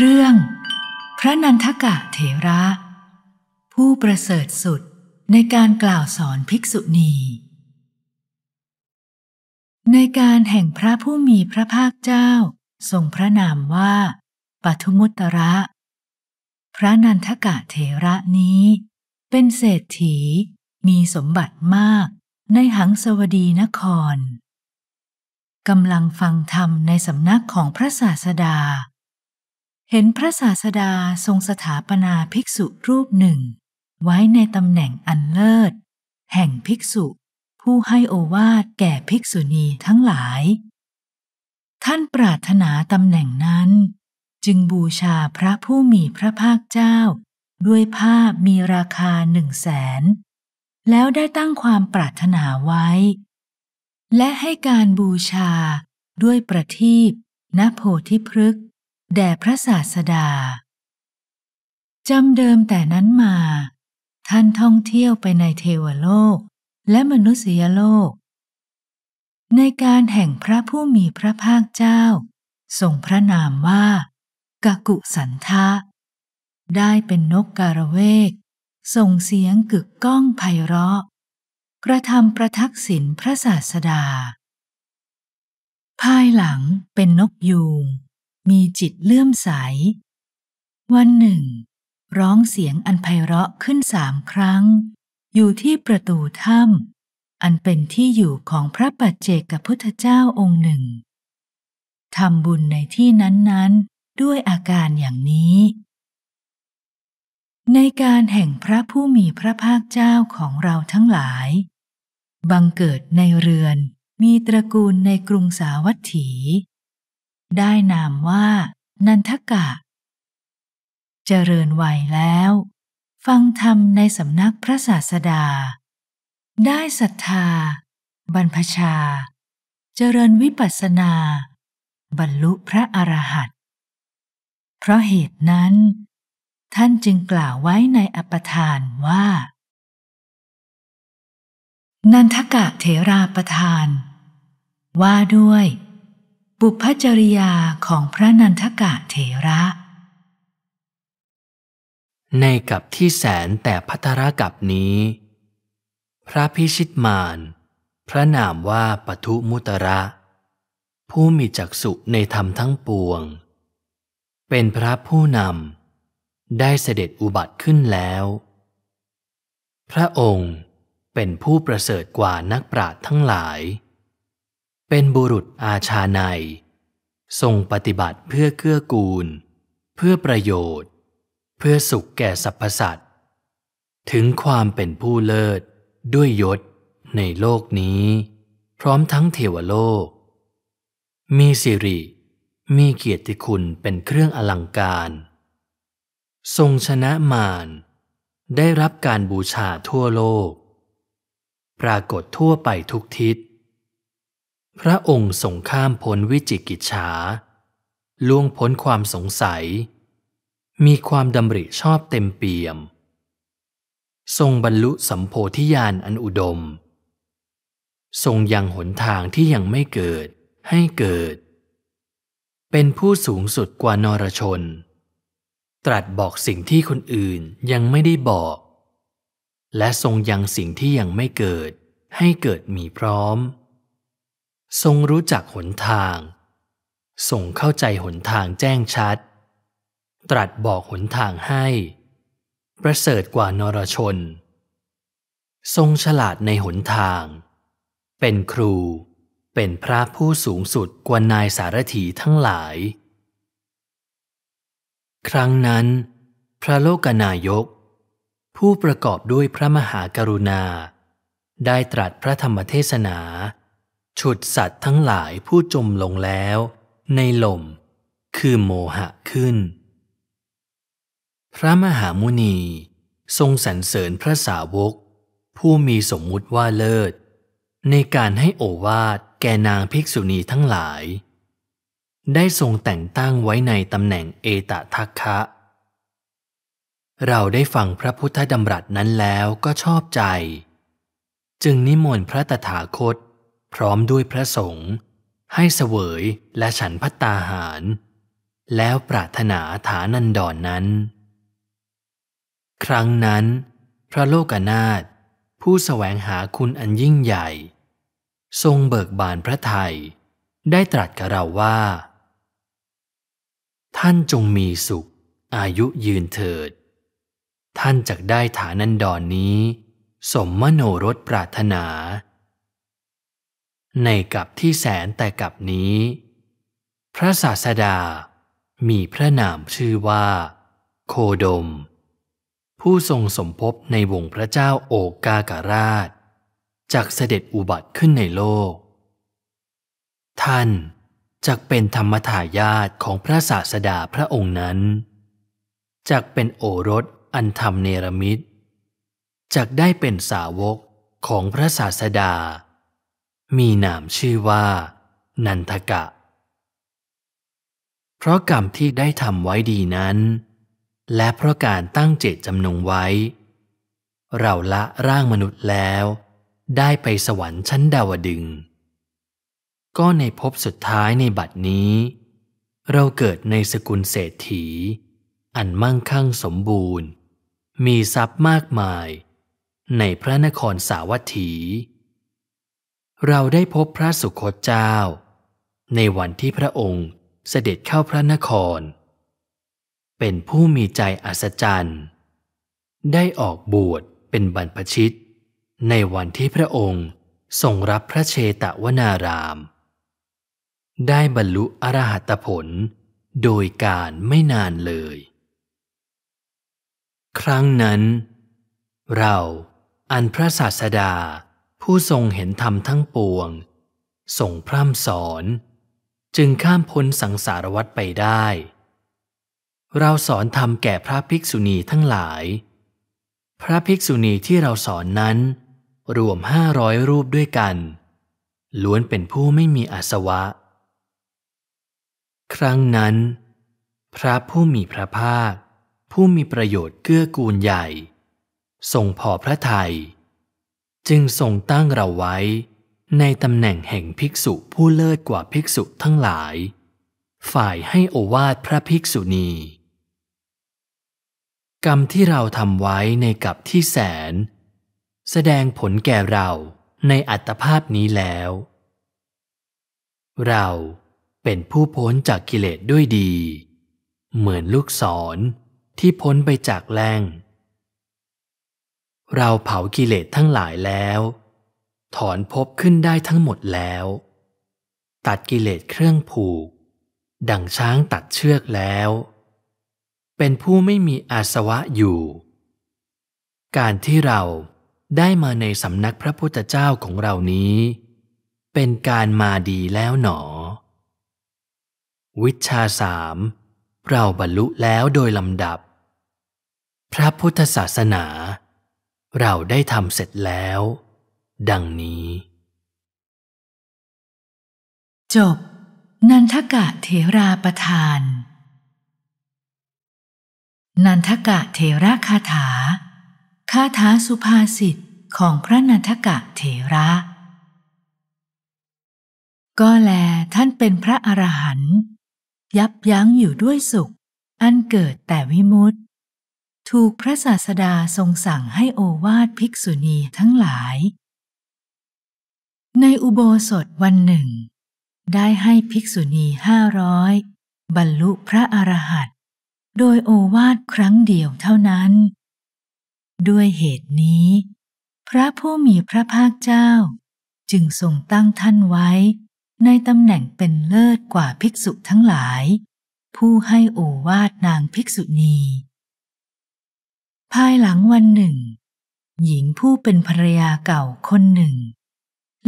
เรื่อง พระนันทกะเถระ ผู้ประเสริฐสุดในการกล่าวสอนภิกษุณี ในการแห่งพระผู้มีพระภาคเจ้าทรงพระนามว่าปทุมุตระ พระนันทกะเถระนี้ เป็นเศรษฐีมีสมบัติมากในหังสวดีนครกำลังฟังธรรมในสำนักของพระศาสดาเห็นพระศาสดาทรงสถาปนาภิกษุรูปหนึ่ง ไว้ในตำแหน่งอันเลิศ แห่งภิกษุ ผู้ให้โอวาทแก่ภิกษุณีทั้งหลาย ท่านปรารถนาตำแหน่งนั้น จึงบูชาพระผู้มีพระภาคเจ้า ด้วยผ้ามีราคาหนึ่งแสนแล้วได้ตั้งความปรารถนาไว้ และให้การบูชาด้วยประทีปณโพธิพฤกษ์แด่พระศาสดา จำเดิมแต่นั้นมา ท่านท่องเที่ยวไปในเทวโลกและมนุษยโลก ในการแห่งพระผู้มีพระภาคเจ้าทรงพระนามว่ากากุสันทะ ได้เป็นนกการเวก ส่งเสียงกึกก้องไพเราะกระทำประทักษิณพระศาสดา ภายหลังเป็นนกยูงมีจิตเลื่อมใส วันหนึ่ง ร้องเสียงอันไพเราะขึ้นสามครั้ง อยู่ที่ประตูถ้ำอันเป็นที่อยู่ของพระปัจเจกพุทธเจ้าองค์หนึ่งทำบุญในที่นั้นๆด้วยอาการอย่างนี้ ในการแห่งพระผู้มีพระภาคเจ้าของเราทั้งหลาย บังเกิดในเรือนมีตระกูลในกรุงสาวัตถีได้นามว่านันทกะ เจริญวัยแล้ว ฟังธรรมในสำนักพระศาสดา ได้ศรัทธา บรรพชา เจริญวิปัสสนา บรรลุพระอรหันต์เพราะเหตุนั้น ท่านจึงกล่าวไว้ในอปทานว่า นันทกะเถราประทาน ว่าด้วยบุพจริยาของพระนันทกะเถระ ในกับที่แสนแต่พัทรกับนี้ พระพิชิตมาน พระนามว่าปทุมุตระผู้มีจักสุในธรรมทั้งปวง เป็นพระผู้นำ ได้เสด็จอุบัติขึ้นแล้ว พระองค์เป็นผู้ประเสริฐกว่านักปราชญ์ทั้งหลายเป็นบุรุษอาชาในทรงปฏิบัติเพื่อเกื้อกูล เพื่อประโยชน์ เพื่อสุขแก่สรรพสัตว์ ถึงความเป็นผู้เลิศ ด้วยยศในโลกนี้ พร้อมทั้งเทวโลก มีสิริ มีเกียรติคุณเป็นเครื่องอลังการ ทรงชนะมารได้รับการบูชาทั่วโลก ปรากฏทั่วไปทุกทิศพระองค์ส่งข้ามพ้นวิจิกิจฉาล่วงพ้นความสงสัย มีความดำริชอบเต็มเปี่ยม ทรงบรรลุสัมโพธิญาณอันอุดม ทรงยังหนทางที่ยังไม่เกิดให้เกิด เป็นผู้สูงสุดกว่านรชน ตรัสบอกสิ่งที่คนอื่นยังไม่ได้บอก และทรงยังสิ่งที่ยังไม่เกิดให้เกิดมีพร้อมทรงรู้จักหนทาง ทรงเข้าใจหนทางแจ้งชัด ตรัสบอกหนทางให้ ประเสริฐกว่านรชน ทรงฉลาดในหนทาง เป็นครู เป็นพระผู้สูงสุดกว่านายสารถีทั้งหลาย ครั้งนั้น พระโลกนายก ผู้ประกอบด้วยพระมหากรุณา ได้ตรัสพระธรรมเทศนาฉุดสัตว์ทั้งหลายผู้จมลงแล้วในหล่ม คือโมหะขึ้น พระมหามุนีทรงสรรเสริญพระสาวก ผู้มีสมมุติว่าเลิศ ในการให้โอวาทแก่นางภิกษุณีทั้งหลาย ได้ทรงแต่งตั้งไว้ในตำแหน่งเอตทักคะ เราได้ฟังพระพุทธดำรัสนั้นแล้วก็ชอบใจ จึงนิมนต์พระตถาคตพร้อมด้วยพระสงฆ์ให้เสวยและฉันพัตตาหาร แล้วปรารถนาฐานันดรนนั้น ครั้งนั้น พระโลกนาถผู้สแสวงหาคุณอันยิ่งใหญ่ ทรงเบิกบานพระไทย ได้ตรัสกับเราว่า ท่านจงมีสุข อายุยืนเถิด ท่านจักได้ฐานันดรนนี้ สมมโนรสปรารถนาในกับที่แสนแต่กับนี้ พระศาสดามีพระนามชื่อว่า โคดม ผู้ทรงสมภพในวงพระเจ้าโอกาการาชจากเสด็จอุบัติขึ้นในโลก ท่านจากเป็นธรรมทายาทของพระศาสดาพระองค์นั้นจากเป็นโอรสอันธรรมเนรมิตรจากได้เป็นสาวกของพระศาสดามีนามชื่อว่า นันทกะ เพราะกรรมที่ได้ทำไว้ดีนั้น และเพราะการตั้งเจตจำนงไว้ เราละร่างมนุษย์แล้วได้ไปสวรรค์ชั้นดาวดึง ก็ในภพสุดท้ายในบัดนี้ เราเกิดในสกุลเศรษฐี อันมั่งคั่งสมบูรณ์ มีทรัพย์มากมาย ในพระนครสาวัตถีเราได้พบพระสุคตเจ้า ในวันที่พระองค์เสด็จเข้าพระนคร เป็นผู้มีใจอัศจรรย์ ได้ออกบวชเป็นบรรพชิต ในวันที่พระองค์ทรงรับพระเชตวนาราม ได้บรรลุอรหัตผลโดยการไม่นานเลย ครั้งนั้น เราอันพระศาสดาผู้ทรงเห็นธรรมทั้งปวง ส่งพร่ำสอน จึงข้ามพ้นสังสารวัฏไปได้ เราสอนธรรมแก่พระภิกษุณีทั้งหลาย พระภิกษุณีที่เราสอนนั้น รวมห้าร้อยรูปด้วยกัน ล้วนเป็นผู้ไม่มีอาสวะ ครั้งนั้น พระผู้มีพระภาค ผู้มีประโยชน์เกื้อกูลใหญ่ทรงพอพระทยัยจึงทรงตั้งเราไว้ในตำแหน่งแห่งภิกษุผู้เลิศกว่าภิกษุทั้งหลาย ฝ่ายให้โอวาทพระภิกษุณีกรรมที่เราทำไว้ในกับที่แสน แสดงผลแก่เราในอัตภาพนี้แล้ว เราเป็นผู้พ้นจากกิเลสด้วยดี เหมือนลูกศรที่พ้นไปจากแรงเราเผากิเลสทั้งหลายแล้ว ถอนภพขึ้นได้ทั้งหมดแล้ว ตัดกิเลสเครื่องผูก ดังช้างตัดเชือกแล้ว เป็นผู้ไม่มีอาสวะอยู่ การที่เราได้มาในสำนักพระพุทธเจ้าของเรานี้ เป็นการมาดีแล้วหนอ วิชาสามเราบรรลุแล้วโดยลำดับ พระพุทธศาสนาเราได้ทำเสร็จแล้ว ดังนี้ จบ นันทกะเทราประทาน นันทกะเทระคาถา คาถาสุภาษิตของพระนันทกะเทระ ก็แลท่านเป็นพระอรหันต์ยับยั้งอยู่ด้วยสุข อันเกิดแต่วิมุตตถูกพระศาสดาทรงสั่งให้โอวาทภิกษุณีทั้งหลาย ในอุโบสถวันหนึ่ง ได้ให้ภิกษุณีห้าร้อยบรรลุพระอรหันต์โดยโอวาทครั้งเดียวเท่านั้น ด้วยเหตุนี้ พระผู้มีพระภาคเจ้าจึงทรงตั้งท่านไว้ ในตำแหน่งเป็นเลิศกว่าภิกษุทั้งหลาย ผู้ให้โอวาทนางภิกษุณีภายหลังวันหนึ่ง หญิงผู้เป็นภรรยาเก่าคนหนึ่ง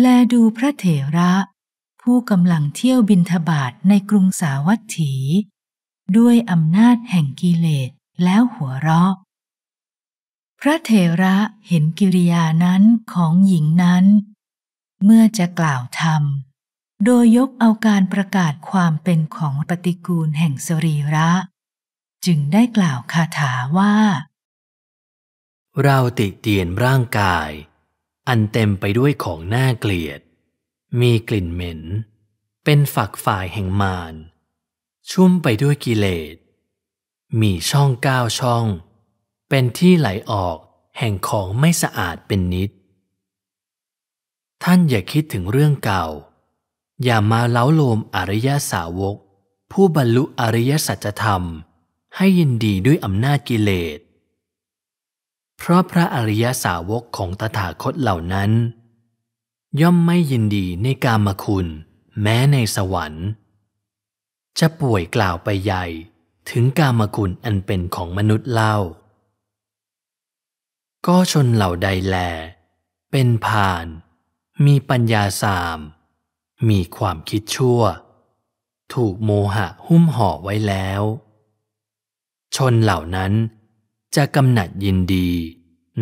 แลดูพระเถระผู้กำลังเที่ยวบินทบาทในกรุงสาวัตถี ด้วยอำนาจแห่งกิเลสแล้วหัวเราะ พระเถระเห็นกิริยานั้นของหญิงนั้น เมื่อจะกล่าวธรรม โดยยกเอาการประกาศความเป็นของปฏิกูลแห่งสรีระ จึงได้กล่าวคาถาว่าเราติเตียนร่างกาย อันเต็มไปด้วยของน่าเกลียด มีกลิ่นเหม็น เป็นฝักฝ่ายแห่งมารชุ่มไปด้วยกิเลสมีช่องก้าวช่อง เป็นที่ไหลออกแห่งของไม่สะอาดเป็นนิด ท่านอย่าคิดถึงเรื่องเก่า อย่ามาเล้าโลมอริยสาวก ผู้บรรลุอริยสัจธรรม ให้ยินดีด้วยอำนาจกิเลสเพราะพระอริยสาวกของตถาคตเหล่านั้น ย่อมไม่ยินดีในกามคุณแม้ในสวรรค์ จะป่วยกล่าวไปใหญ่ถึงกามคุณอันเป็นของมนุษย์เล่า ก็ชนเหล่าใดแล เป็นผ่าน มีปัญญาสาม มีความคิดชั่ว ถูกโมหะหุ้มห่อไว้แล้ว ชนเหล่านั้นจะกำหนัดยินดี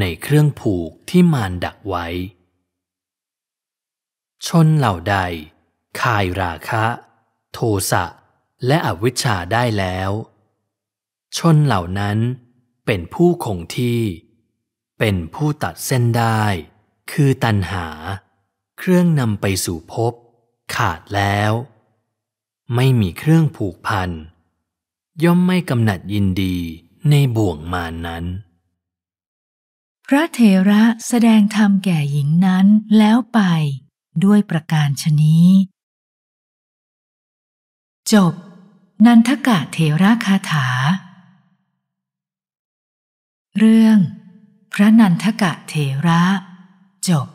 ในเครื่องผูกที่มารดักไว้ ชนเหล่าใดคายราคะ โทสะและอวิชชาได้แล้ว ชนเหล่านั้นเป็นผู้คงที่ เป็นผู้ตัดเส้นได้ คือตันหา เครื่องนำไปสู่พบ ขาดแล้ว ไม่มีเครื่องผูกพันย่อมไม่กำหนัดยินดีในบ่วงมานั้น พระเถระแสดงธรรมแก่หญิงนั้นแล้วไปด้วยประการชนี้ จบ นันทกะเถระคาถา เรื่อง พระนันทกะเถระ จบ